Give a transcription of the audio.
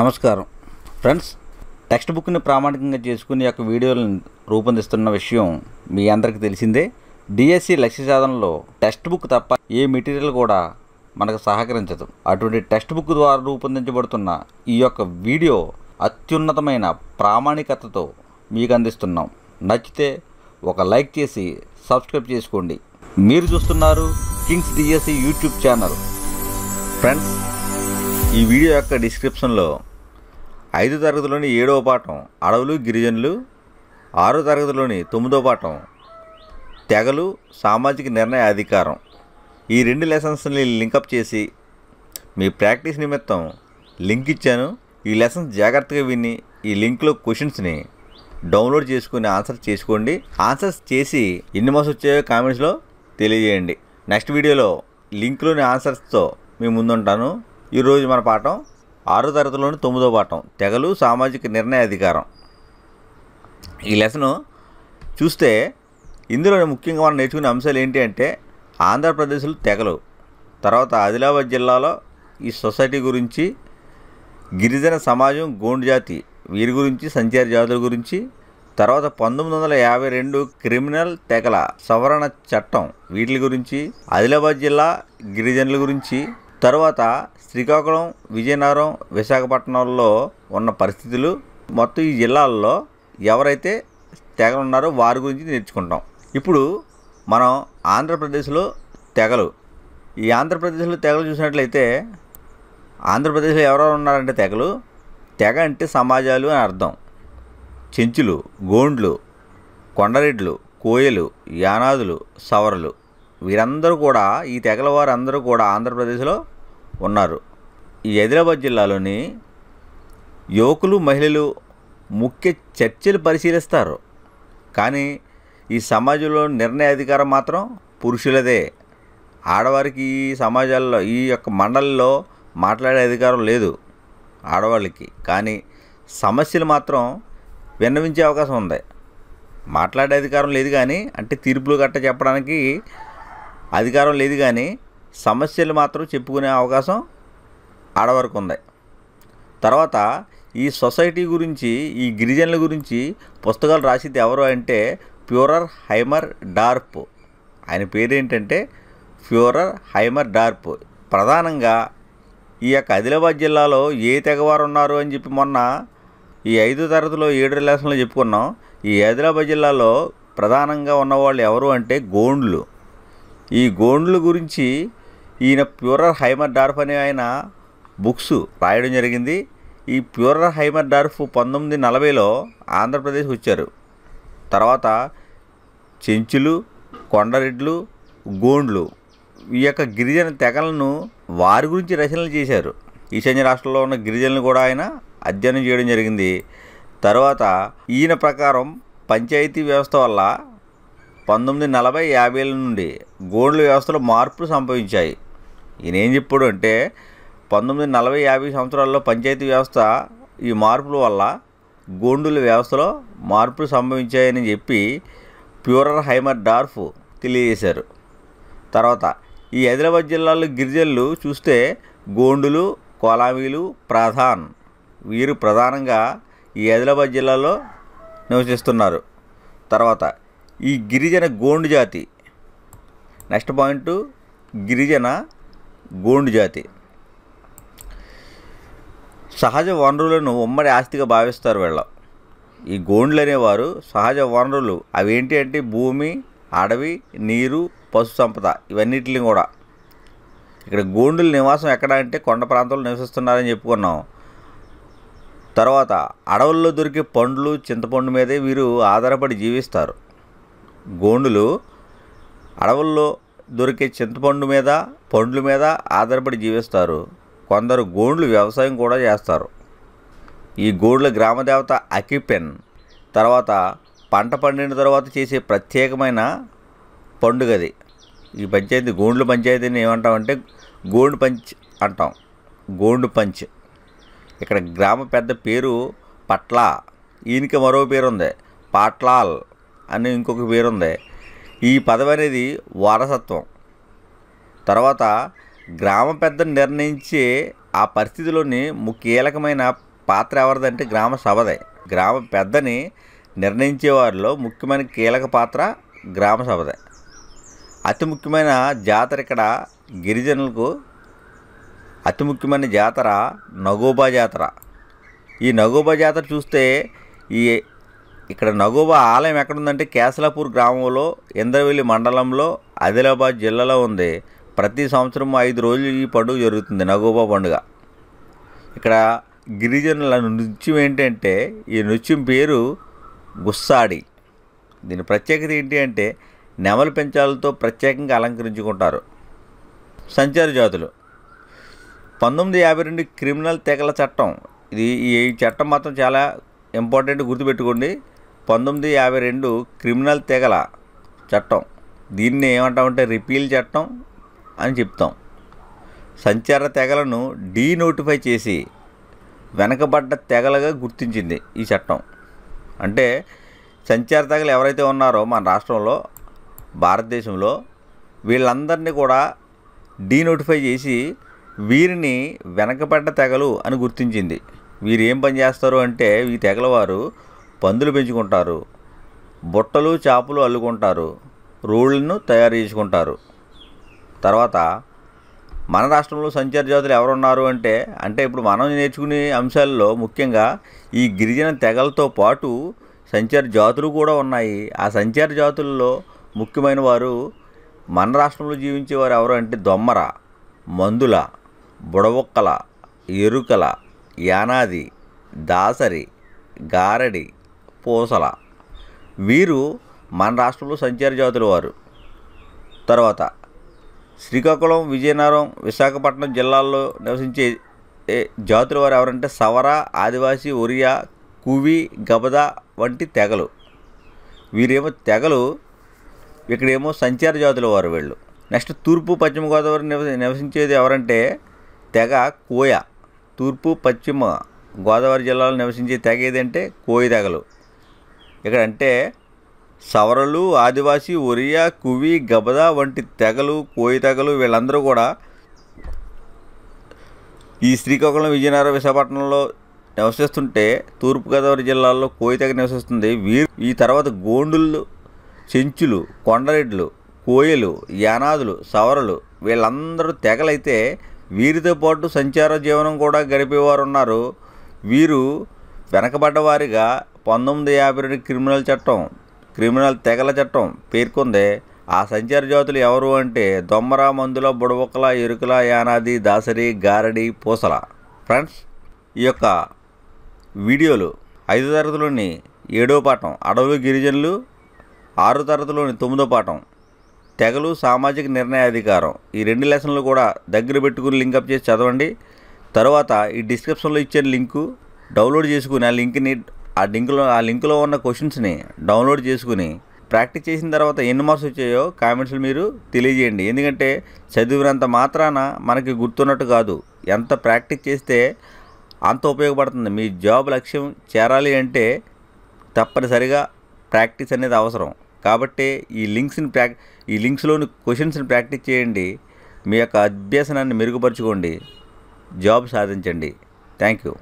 నమస్కారం friends text బుక్ని ప్రామాణికంగా చేసుకుని యొక్క వీడియోలను రూపొందిస్తున్న విషయం మీ అందరికీ తెలిసిందే డిఎస్సి e లక్ష్య సాధనలో టెక్స్ట్ బుక్ తప్ప ఏ మెటీరియల్ కూడా మనకు సహకరించదు అటువంటి టెక్స్ట్ బుక్ ద్వారా రూపొందించబడుతున్న ఈ యొక్క వీడియో అత్యున్నతమైన ప్రామాణికతతో మీకు అందిస్తున్నాం నచ్చితే ఒక లైక్ చేసి సబ్స్క్రైబ్ చేసుకోండి మీరు చూస్తున్నారు kings DSC e YouTube channel friends ఈ వీడియో యొక్క డిస్క్రిప్షన్లో ఐదు తరగతిలోని ఏడవ పాఠం అడవులు గిరిజనులు ఆరో తరగతిలోని తొమ్మిదో పాఠం తెగలు సామాజిక నిర్ణయ అధికారం ఈ రెండు లెసన్స్ని లింకప్ చేసి మీ ప్రాక్టీస్ నిమిత్తం లింక్ ఇచ్చాను ఈ లెసన్స్ జాగ్రత్తగా విని ఈ లింక్లో క్వశ్చన్స్ని డౌన్లోడ్ చేసుకుని ఆన్సర్ చేసుకోండి ఆన్సర్స్ చేసి ఎన్ని మార్క్స్ వచ్చాయో కామెంట్స్లో తెలియజేయండి నెక్స్ట్ వీడియోలో లింక్లోని ఆన్సర్స్తో మీ ముందుంటాను ఈరోజు మన పాఠం ఆరో తరగతిలోని తొమ్మిదో పాఠం తెగలు సామాజిక నిర్ణయ అధికారం ఈ లెసను చూస్తే ఇందులో ముఖ్యంగా మనం నేర్చుకునే అంశాలు ఏంటి అంటే ఆంధ్రప్రదేశ్లో తెగలు తర్వాత ఆదిలాబాద్ జిల్లాలో ఈ సొసైటీ గురించి గిరిజన సమాజం గోండు జాతి వీరి గురించి సంచార జాతుల గురించి తర్వాత పంతొమ్మిది వందల యాభై రెండు క్రిమినల్ తెగల సవరణ చట్టం వీటి గురించి ఆదిలాబాద్ జిల్లా గిరిజనుల గురించి తర్వాత శ్రీకాకుళం విజయనగరం విశాఖపట్నంలో ఉన్న పరిస్థితులు మొత్తం ఈ జిల్లాల్లో ఎవరైతే తెగలు ఉన్నారో వారి గురించి నేర్చుకుంటాం ఇప్పుడు మనం ఆంధ్రప్రదేశ్లో తెగలు ఈ ఆంధ్రప్రదేశ్లో తెగలు చూసినట్లయితే ఆంధ్రప్రదేశ్లో ఎవరెవరు ఉన్నారంటే తెగలు తెగ అంటే సమాజాలు అని అర్థం చెంచులు గోండ్లు కొండరెడ్లు కోయలు యానాదులు సవరలు వీరందరూ కూడా ఈ తెగల వారందరూ కూడా ఆంధ్రప్రదేశ్లో ఉన్నారు ఈ హైదరాబాద్ జిల్లాలోని యువకులు మహిళలు ముఖ్య చర్చలు పరిశీలిస్తారు కానీ ఈ సమాజంలో నిర్ణయ అధికారం మాత్రం పురుషులదే ఆడవారికి ఈ సమాజాల్లో ఈ యొక్క మండలిలో మాట్లాడే అధికారం లేదు ఆడవాళ్ళకి కానీ సమస్యలు మాత్రం విన్నవించే అవకాశం ఉంది మాట్లాడే అధికారం లేదు కానీ అంటే తీర్పులు గట్ట చెప్పడానికి అధికారం లేదు కానీ సమస్యలు మాత్రం చెప్పుకునే అవకాశం ఆడవరకు ఉంది తర్వాత ఈ సొసైటీ గురించి ఈ గిరిజనుల గురించి పుస్తకాలు రాసింది ఎవరు అంటే ప్యూరర్ హైమర్ డార్ప్ ఆయన పేరేంటంటే ప్యూరర్ హైమర్ డార్ప్ ప్రధానంగా ఈ యొక్క ఆదిలాబాద్ జిల్లాలో ఏ తెగవారు ఉన్నారు అని చెప్పి మొన్న ఈ ఐదో తరగతిలో ఏడు లెసన్లో చెప్పుకున్నాం ఈ ఆదిలాబాద్ జిల్లాలో ప్రధానంగా ఉన్నవాళ్ళు ఎవరు అంటే గోండ్లు ఈ గోండ్ల గురించి ఈయన ప్యూరర్ హైమర్ డార్ఫ్ అనే ఆయన బుక్స్ రాయడం జరిగింది ఈ ప్యూరర్ హైమర్ డార్ఫ్ పంతొమ్మిది నలభైలో ఆంధ్రప్రదేశ్ వచ్చారు తర్వాత చెంచులు కొండరెడ్లు గోండ్లు ఈ యొక్క గిరిజన తెగలను వారి గురించి రచనలు చేశారు ఈశాన్య రాష్ట్రంలో ఉన్న గిరిజనులు కూడా ఆయన అధ్యయనం చేయడం జరిగింది తర్వాత ఈయన ప్రకారం పంచాయతీ వ్యవస్థ వల్ల పంతొమ్మిది నలభై యాభైల నుండి గోండ్ల వ్యవస్థలో మార్పులు సంభవించాయి ఈయన ఏం చెప్పాడు అంటే పంతొమ్మిది నలభై యాభై సంవత్సరాల్లో పంచాయతీ వ్యవస్థ ఈ మార్పుల వల్ల గోండుల వ్యవస్థలో మార్పులు సంభవించాయని చెప్పి ప్యూరర్ హైమర్ డార్ఫ్ తెలియజేశారు తర్వాత ఈ హైదరాబాద్ జిల్లాలో గిరిజనులు చూస్తే గోండులు కోలామీలు ప్రధాన్ వీరు ప్రధానంగా ఈ హైదరాబాద్ జిల్లాలో నివసిస్తున్నారు తర్వాత ఈ గిరిజన గోండు జాతి నెక్స్ట్ పాయింట్ గిరిజన గోండు జాతి సహజ వనరులను ఉమ్మడి ఆస్తిగా భావిస్తారు వీళ్ళ ఈ గోండ్లు అనేవారు సహజ వనరులు అవి ఏంటి అంటే భూమి అడవి నీరు పశు సంపద ఇవన్నిటిని కూడా ఇక్కడ గోండుల నివాసం ఎక్కడ అంటే కొండ ప్రాంతంలో నివసిస్తున్నారని చెప్పుకున్నాం తర్వాత అడవుల్లో దొరికే పండ్లు చింతపండు మీదే వీరు ఆధారపడి జీవిస్తారు గోండులు అడవుల్లో దొరికే చింతపండు మీద పండ్ల మీద ఆధారపడి జీవిస్తారు కొందరు గోండ్లు వ్యవసాయం కూడా చేస్తారు ఈ గోండ్ల గ్రామదేవత అకిపెన్ తర్వాత పంట పండిన తర్వాత చేసే ప్రత్యేకమైన పండుగది ఈ పంచాయతీ గోండ్ల పంచాయతీని ఏమంటామంటే గోండు పంచ్ అంటాం గోండు పంచ్ ఇక్కడ గ్రామ పెద్ద పేరు పట్లా ఈయనకి మరో పేరు ఉంది పాట్లాల్ అని ఇంకొక పేరుంది ఈ పదవి అనేది వారసత్వం తర్వాత గ్రామ పెద్దను నిర్ణయించే ఆ పరిస్థితిలోని ముఖ్యకీలకమైన పాత్ర ఎవరిదంటే గ్రామ సభదే గ్రామ పెద్దని నిర్ణయించే వారిలో ముఖ్యమైన కీలక పాత్ర గ్రామ సభదే అతి ముఖ్యమైన జాతర ఇక్కడ గిరిజనులకు అతి ముఖ్యమైన జాతర నగోబా జాతర ఈ నగోబా జాతర చూస్తే ఈ ఇక్కడ నగోబా ఆలయం ఎక్కడుందంటే కేసలాపూర్ గ్రామంలో ఇంద్రవెల్లి మండలంలో ఆదిలాబాద్ జిల్లాలో ఉంది ప్రతి సంవత్సరం ఐదు రోజులు ఈ పండుగ జరుగుతుంది నగోబా పండుగ ఇక్కడ గిరిజనుల నృత్యం ఏంటంటే ఈ నృత్యం పేరు గుస్సాడి దీని ప్రత్యేకత ఏంటి అంటే నెమలి పెంచాలతో ప్రత్యేకంగా అలంకరించుకుంటారు సంచార జాతులు పంతొమ్మిది యాభై రెండు క్రిమినల్ తెగల చట్టం ఇది ఈ చట్టం మాత్రం చాలా ఇంపార్టెంట్ గుర్తుపెట్టుకోండి పంతొమ్మిది యాభై రెండు క్రిమినల్ తెగల చట్టం దీన్ని ఏమంటామంటే రిపీల్ చట్టం అని చెప్తాం సంచార తెగలను డీ నోటిఫై చేసి వెనకబడ్డ తెగలుగా గుర్తించింది ఈ చట్టం అంటే సంచార తెగలు ఎవరైతే ఉన్నారో మన రాష్ట్రంలో భారతదేశంలో వీళ్ళందరినీ కూడా డీ నోటిఫై చేసి వీరిని వెనకబడ్డ తెగలు అని గుర్తించింది వీరు ఏం పని చేస్తారు అంటే ఈ తెగల వారు పందులు పెంచుకుంటారు బుట్టలు చేపలు అల్లుకుంటారు రోళ్ళను తయారు చేసుకుంటారు తర్వాత మన రాష్ట్రంలో సంచార జాతులు ఎవరున్నారు అంటే అంటే ఇప్పుడు మనం నేర్చుకునే అంశాల్లో ముఖ్యంగా ఈ గిరిజన తెగలతో పాటు సంచార జాతులు కూడా ఉన్నాయి ఆ సంచార జాతుల్లో ముఖ్యమైన వారు మన రాష్ట్రంలో జీవించేవారు ఎవరు అంటే దొమ్మర మందుల బుడవొక్కల ఎరుకల యానాది దాసరి గారడి పూసల వీరు మన రాష్ట్రంలో సంచార జాతుల వారు తర్వాత శ్రీకాకుళం విజయనగరం విశాఖపట్నం జిల్లాల్లో నివసించే జాతుల వారు ఎవరంటే సవర ఆదివాసి ఒరియా కువి గబద వంటి తెగలు వీరేమో తెగలు ఇక్కడేమో సంచార జాతుల వారు వీళ్ళు నెక్స్ట్ తూర్పు పశ్చిమ గోదావరి నివసించేది ఎవరంటే తెగ కోయ తూర్పు పశ్చిమ గోదావరి జిల్లాలో నివసించే తెగ ఏదంటే కోయ తెగలు ఇక్కడ అంటే సవరలు ఆదివాసి ఒరియా కువి గబద వంటి తెగలు కోయి తెగలు వీళ్ళందరూ కూడా ఈ శ్రీకాకుళం విజయనగరం విశాఖపట్నంలో నివసిస్తుంటే తూర్పుగోదావరి జిల్లాలో కోయి తెగ నివసిస్తుంది వీరు ఈ తర్వాత గోండులు చెంచులు కొండరెడ్లు కోయలు యానాదులు సవరలు వీళ్ళందరూ తెగలైతే వీరితో పాటు సంచార జీవనం కూడా గడిపేవారు ఉన్నారు వీరు వెనకబడ్డవారిగా పంతొమ్మిది యాభై రెండు క్రిమినల్ చట్టం క్రిమినల్ తెగల చట్టం పేర్కొంది ఆ సంచార జాతులు ఎవరు అంటే దొమ్మర మందుల బుడవకల ఎరుకల యానాది దాసరి గారడి పూసల ఫ్రెండ్స్ ఈ యొక్క వీడియోలు ఐదో తరగతిలోని ఏడో పాఠం అడవులు గిరిజనులు ఆరో తరగతిలోని తొమ్మిదో పాఠం తెగలు సామాజిక నిర్ణయాధికారం ఈ రెండు లెసన్లు కూడా దగ్గర పెట్టుకుని లింకప్ చేసి చదవండి తర్వాత ఈ డిస్క్రిప్షన్లో ఇచ్చిన లింకు డౌన్లోడ్ చేసుకుని ఆ లింక్ని ఆ లింక్లో ఆ లింక్లో ఉన్న క్వశ్చన్స్ని డౌన్లోడ్ చేసుకుని ప్రాక్టీస్ చేసిన తర్వాత ఎన్ని మార్క్స్ వచ్చాయో కామెంట్స్లో మీరు తెలియజేయండి ఎందుకంటే చదివినంత మాత్రాన మనకి గుర్తున్నట్టు కాదు ఎంత ప్రాక్టీస్ చేస్తే అంత ఉపయోగపడుతుంది మీ జాబ్ లక్ష్యం చేరాలి అంటే తప్పనిసరిగా ప్రాక్టీస్ అనేది అవసరం కాబట్టి ఈ లింక్స్ని ప్రాక్ ఈ లింక్స్లోని క్వశ్చన్స్ని ప్రాక్టీస్ చేయండి మీ యొక్క అభ్యసనాన్ని మెరుగుపరచుకోండి జాబ్ సాధించండి థ్యాంక్ యూ